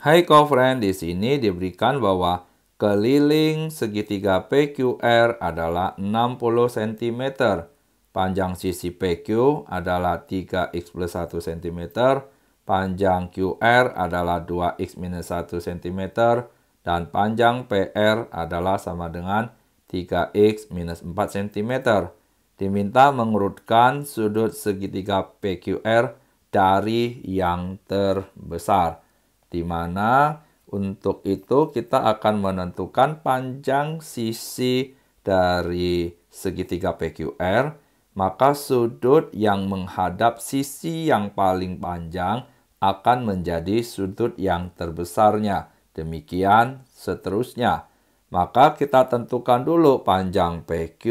Hai Kofren, di sini diberikan bahwa keliling segitiga PQR adalah 60 cm. Panjang sisi PQ adalah 3x plus 1 cm. Panjang QR adalah 2x minus 1 cm. Dan panjang PR adalah sama dengan 3x minus 4 cm. Diminta mengurutkan sudut segitiga PQR dari yang terbesar di mana untuk itu kita akan menentukan panjang sisi dari segitiga PQR, maka sudut yang menghadap sisi yang paling panjang akan menjadi sudut yang terbesarnya. Demikian seterusnya. Maka kita tentukan dulu panjang PQ,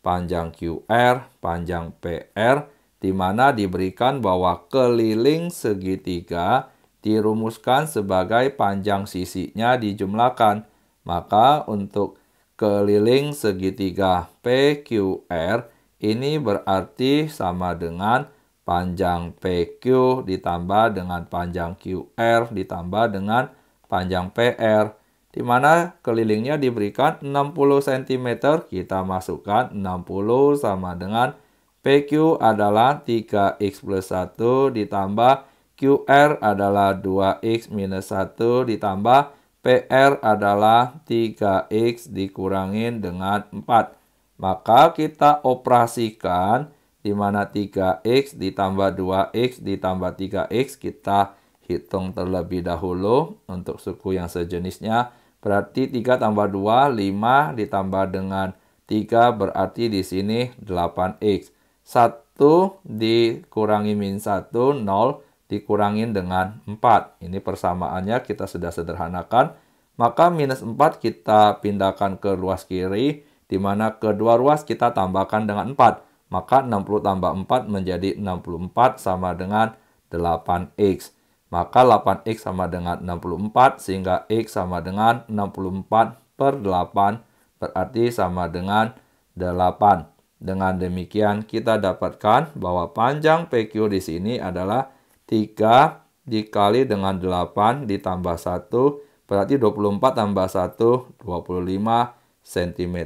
panjang QR, panjang PR, di mana diberikan bahwa keliling segitiga dirumuskan sebagai panjang sisinya dijumlahkan. Maka untuk keliling segitiga PQR ini berarti sama dengan panjang PQ ditambah dengan panjang QR ditambah dengan panjang PR di mana kelilingnya diberikan 60 cm kita masukkan 60 sama dengan PQ adalah 3x plus 1 ditambah QR adalah 2X minus 1 ditambah PR adalah 3X dikurangin dengan 4. Maka kita operasikan di mana 3X ditambah 2X ditambah 3X kita hitung terlebih dahulu untuk suku yang sejenisnya. Berarti 3 tambah 2, 5 ditambah dengan 3 berarti di sini 8X. 1 dikurangi min 1, 0 dikurangin dengan 4. Ini persamaannya kita sudah sederhanakan. Maka minus 4 kita pindahkan ke ruas kiri, di mana kedua ruas kita tambahkan dengan 4. Maka 60 tambah 4 menjadi 64 sama dengan 8x. Maka 8x sama dengan 64, sehingga x sama dengan 64 per 8, berarti sama dengan 8. Dengan demikian, kita dapatkan bahwa panjang PQ di sini adalah 3 dikali dengan 8 ditambah 1 berarti 24 tambah 1 25 cm.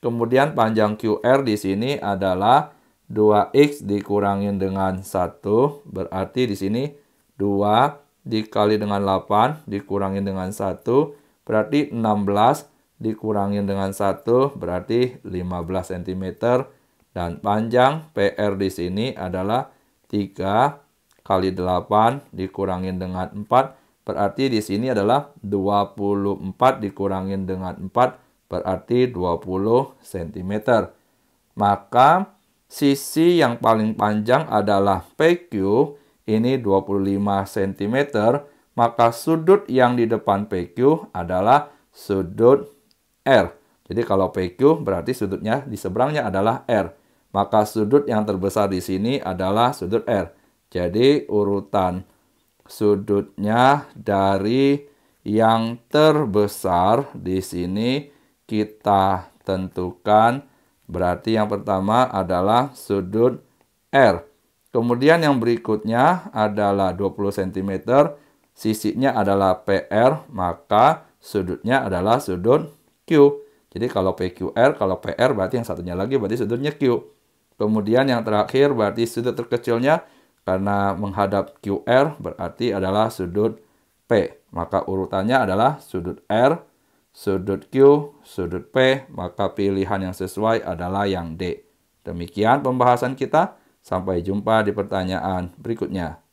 Kemudian panjang QR di sini adalah 2x dikurangin dengan 1 berarti di sini 2 dikali dengan 8 dikurangin dengan 1 berarti 16 dikurangin dengan 1 berarti 15 cm dan panjang PR di sini adalah 3 kali 8 dikurangin dengan 4 berarti di sini adalah 24 dikurangin dengan 4 berarti 20 cm. Maka sisi yang paling panjang adalah PQ ini 25 cm, maka sudut yang di depan PQ adalah sudut R. Jadi kalau PQ berarti sudutnya di seberangnya adalah R. Maka sudut yang terbesar di sini adalah sudut R. Jadi urutan sudutnya dari yang terbesar di sini kita tentukan berarti yang pertama adalah sudut R. Kemudian yang berikutnya adalah 20 cm, sisinya adalah PR, maka sudutnya adalah sudut Q. Jadi kalau PQR, kalau PR berarti yang satunya lagi berarti sudutnya Q. Kemudian yang terakhir berarti sudut terkecilnya karena menghadap QR berarti adalah sudut P. Maka urutannya adalah sudut R, sudut Q, sudut P. Maka pilihan yang sesuai adalah yang D. Demikian pembahasan kita. Sampai jumpa di pertanyaan berikutnya.